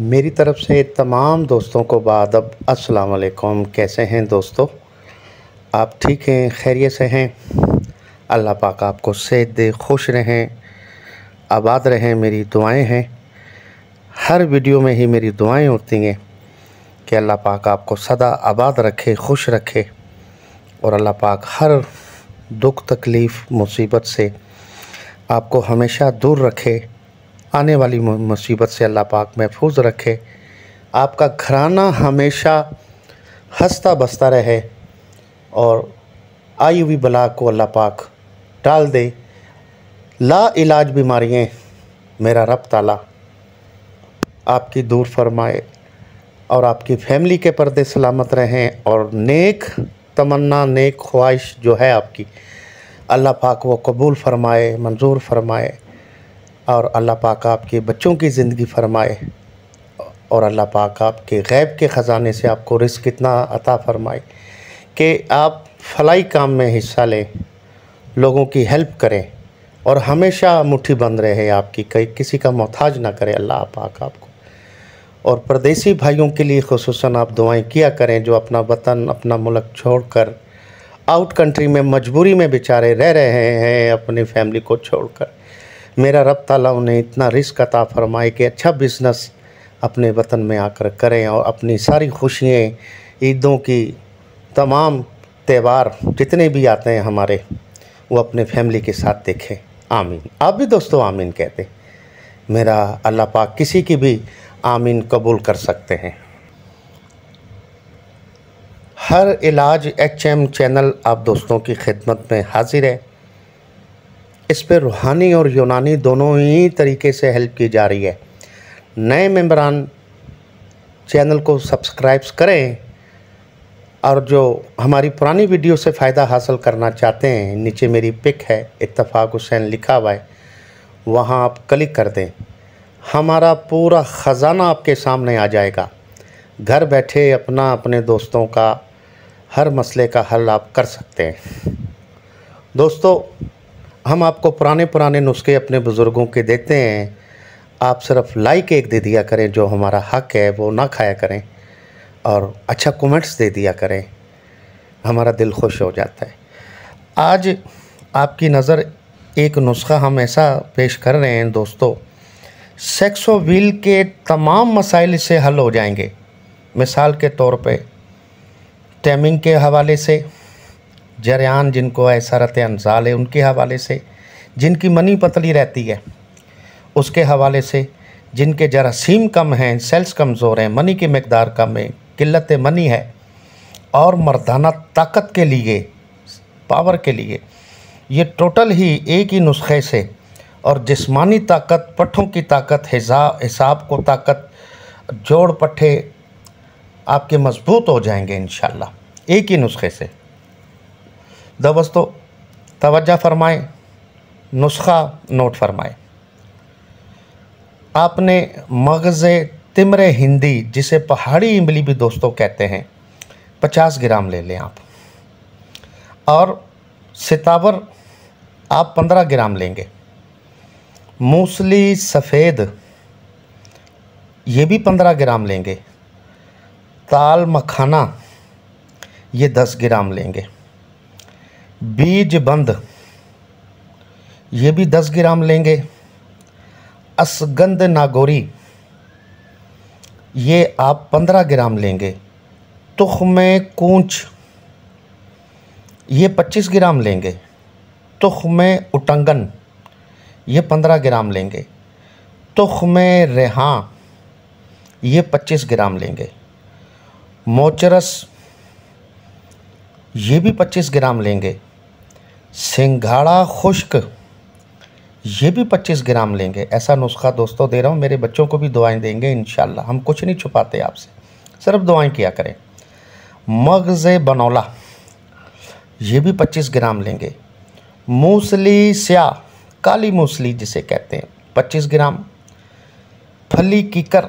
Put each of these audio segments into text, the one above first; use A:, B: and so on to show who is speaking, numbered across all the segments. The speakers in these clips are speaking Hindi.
A: मेरी तरफ़ से तमाम दोस्तों को बादब अस्सलाम वालेकुम कैसे हैं दोस्तों आप ठीक हैं खैरियत से हैं अल्लाह पाक आपको सेहत दे खुश रहें आबाद रहें मेरी दुआएं हैं हर वीडियो में ही मेरी दुआएं होती हैं कि अल्लाह पाक आपको सदा आबाद रखे खुश रखे और अल्लाह पाक हर दुख तकलीफ़ मुसीबत से आपको हमेशा दूर रखे आने वाली मुसीबत से अल्लाह पाक महफूज रखे आपका घराना हमेशा हंसता बसता रहे और आयु भी बला को अल्लाह पाक डाल दे ला इलाज बीमारियाँ मेरा रब ताला आपकी दूर फरमाए और आपकी फैमिली के पर्दे सलामत रहें और नेक तमन्ना नेक ख्वाहिश जो है आपकी अल्लाह पाक वो कबूल फरमाए मंजूर फरमाए और अल्लाह पाक आपके बच्चों की ज़िंदगी फरमाए और अल्लाह पाक आपके गैब के ख़ज़ाने से आपको रिस्क इतना अता फरमाए कि आप फलाई काम में हिस्सा लें लोगों की हेल्प करें और हमेशा मुट्ठी बंद रहे आपकी कहीं किसी का मोहताज ना करें अल्लाह पाक आपको और परदेसी भाइयों के लिए खसूस आप दुआएं किया करें जो अपना वतन अपना मुल्क छोड़कर आउट कंट्री में मजबूरी में बेचारे रह रहे हैं अपनी फैमिली को छोड़कर मेरा रब ताला उन्हें इतना रिस्क अता फरमाए कि अच्छा बिज़नेस अपने वतन में आकर करें और अपनी सारी खुशियाँ ईदों की तमाम त्यौहार जितने भी आते हैं हमारे वो अपने फैमिली के साथ देखें आमीन आप भी दोस्तों आमीन कहते मेरा अल्लाह पाक किसी की भी आमीन कबूल कर सकते हैं हर इलाज एच एम चैनल आप दोस्तों की खिदमत में हाजिर है इस पर रूहानी और यूनानी दोनों ही तरीके से हेल्प की जा रही है नए मेम्बरान चैनल को सब्सक्राइब करें और जो हमारी पुरानी वीडियो से फ़ायदा हासिल करना चाहते हैं नीचे मेरी पिक है इतफाक़ हुसैन लिखा हुआ है वहाँ आप क्लिक कर दें हमारा पूरा ख़जाना आपके सामने आ जाएगा घर बैठे अपना अपने दोस्तों का हर मसले का हल आप कर सकते हैं दोस्तों हम आपको पुराने पुराने नुस्खे अपने बुज़ुर्गों के देते हैं आप सिर्फ लाइक एक दे दिया करें जो हमारा हक है वो ना खाया करें और अच्छा कमेंट्स दे दिया करें हमारा दिल खुश हो जाता है आज आपकी नज़र एक नुस्खा हम ऐसा पेश कर रहे हैं दोस्तों सेक्सो व्हील के तमाम मसाइल से हल हो जाएंगे मिसाल के तौर पे टैमिंग के हवाले से जरियान जिनको है सरत अनसाल है उनके हवाले से जिनकी मनी पतली रहती है उसके हवाले से जिनके जरासीम कम हैं सेल्स कमज़ोर हैं मनी की मकदार कम है किल्लत मनी है और मर्दाना ताकत के लिए पावर के लिए ये टोटल ही एक ही नुस्खे से और जिस्मानी ताकत पट्ठों की ताकत हिसाब को ताकत जोड़ पट्ठे आपके मजबूत हो जाएंगे इन एक ही नुस्खे से दोस्तों तवज्जा फरमाएं नुस्खा नोट फरमाएं आपने मगज़ तिमरे हिंदी जिसे पहाड़ी इमली भी दोस्तों कहते हैं 50 ग्राम ले लें आप और सितावर आप 15 ग्राम लेंगे मूसली सफ़ेद ये भी 15 ग्राम लेंगे ताल मखाना ये 10 ग्राम लेंगे बीज बंद ये भी दस ग्राम लेंगे असगंध नागोरी ये आप पंद्रह ग्राम लेंगे में कूंच ये पच्चीस ग्राम लेंगे में उटंगन ये पंद्रह ग्राम लेंगे में रेहां ये पच्चीस ग्राम लेंगे मोचरस ये भी पच्चीस ग्राम लेंगे सिंघाड़ा खुश्क ये भी 25 ग्राम लेंगे ऐसा नुस्खा दोस्तों दे रहा हूँ मेरे बच्चों को भी दुआएं देंगे इन हम कुछ नहीं छुपाते आपसे सिर्फ दुआएँ किया करें मगज़ बनौला ये भी 25 ग्राम लेंगे मूसली स्याह काली मूसली जिसे कहते हैं 25 ग्राम फली कीकर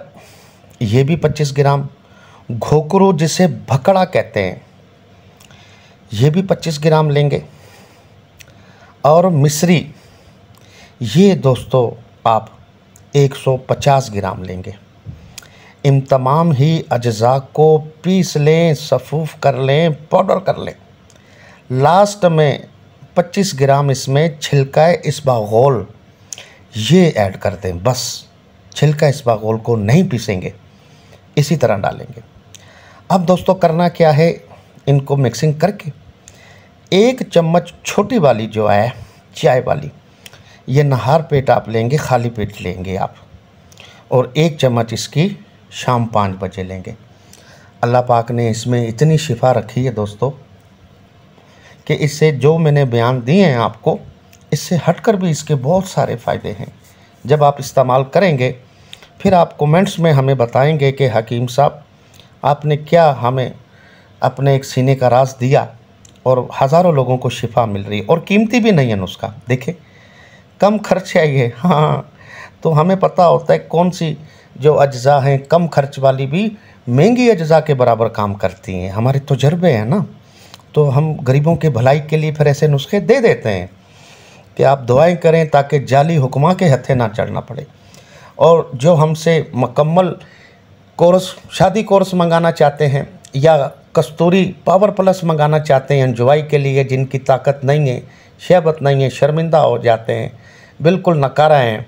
A: ये भी 25 ग्राम घोकरो जिसे भकड़ा कहते हैं ये भी पच्चीस ग्राम लेंगे और मिश्री ये दोस्तों आप 150 ग्राम लेंगे इन तमाम ही अज्जा को पीस लें सफ़ूफ़ कर लें पाउडर कर लें लास्ट में 25 ग्राम इसमें छिलका इसबागोल ये ऐड कर दें बस छिलका इसबागोल को नहीं पीसेंगे इसी तरह डालेंगे अब दोस्तों करना क्या है इनको मिक्सिंग करके एक चम्मच छोटी वाली जो है चाय वाली ये नहार पेट आप लेंगे खाली पेट लेंगे आप और एक चम्मच इसकी शाम पाँच बजे लेंगे अल्लाह पाक ने इसमें इतनी शिफा रखी है दोस्तों कि इससे जो मैंने बयान दिए हैं आपको इससे हटकर भी इसके बहुत सारे फ़ायदे हैं जब आप इस्तेमाल करेंगे फिर आप कमेंट्स में हमें बताएंगे कि हकीम साहब आपने क्या हमें अपने एक सीने का राज दिया और हज़ारों लोगों को शिफा मिल रही है और कीमती भी नहीं है नुस्खा देखें कम खर्च है ये हाँ तो हमें पता होता है कौन सी जो अज्जा हैं कम खर्च वाली भी महंगी अज्जा के बराबर काम करती हैं हमारे तजर्बे हैं ना तो हम गरीबों के भलाई के लिए फिर ऐसे नुस्खे दे देते हैं कि आप दुआएं करें ताकि जाली हुक्मा के हथे ना चढ़ना पड़े और जो हमसे मकम्मल कोर्स शादी कोर्स मंगाना चाहते हैं या कस्तूरी पावर प्लस मंगाना चाहते हैं अंजुआई के लिए जिनकी ताकत नहीं है शहबत नहीं है शर्मिंदा हो जाते हैं बिल्कुल नकारा हैं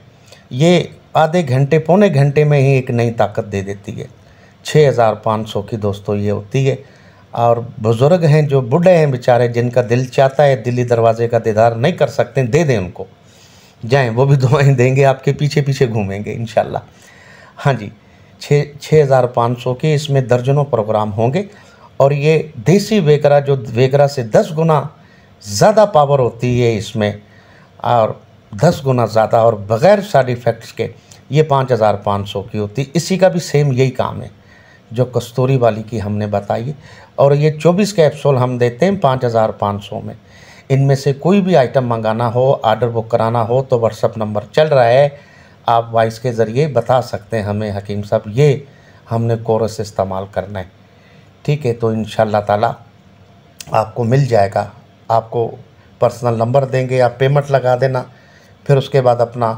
A: ये आधे घंटे पौने घंटे में ही एक नई ताकत दे देती है छः हज़ार पाँच सौ की दोस्तों ये होती है और बुज़ुर्ग हैं जो बूढ़े हैं बेचारे जिनका दिल चाहता है दिल्ली दरवाजे का दीदार नहीं कर सकते दे दें उनको जाएँ वो भी दुआएँ देंगे आपके पीछे पीछे घूमेंगे इन हाँ जी छः छः हज़ार पाँच सौ के इसमें दर्जनों प्रोग्राम होंगे और ये देसी वेगरा जो वेगरा से दस गुना ज़्यादा पावर होती है इसमें और दस गुना ज़्यादा और बग़ैर साइड इफ़ेक्ट्स के ये पाँच हज़ार पाँच सौ की होती इसी का भी सेम यही काम है जो कस्तूरी वाली की हमने बताई और ये चौबीस कैप्सूल हम देते हैं पाँच हज़ार पाँच सौ में इनमें से कोई भी आइटम मंगाना हो आर्डर बुक कराना हो तो व्हाट्सअप नंबर चल रहा है आप वॉइस के ज़रिए बता सकते हैं हमें हकीम साहब ये हमने कोरस इस्तेमाल करना है ठीक है तो इन ताला आपको मिल जाएगा आपको पर्सनल नंबर देंगे आप पेमेंट लगा देना फिर उसके बाद अपना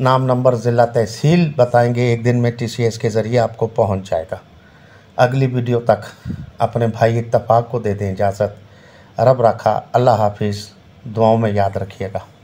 A: नाम नंबर ज़िला तहसील बताएंगे एक दिन में टीसीएस के ज़रिए आपको पहुंच जाएगा अगली वीडियो तक अपने भाई इतफाक़ को दे दें इजाज़त रब रखा अल्लाह हाफिज़ दुआओं में याद रखिएगा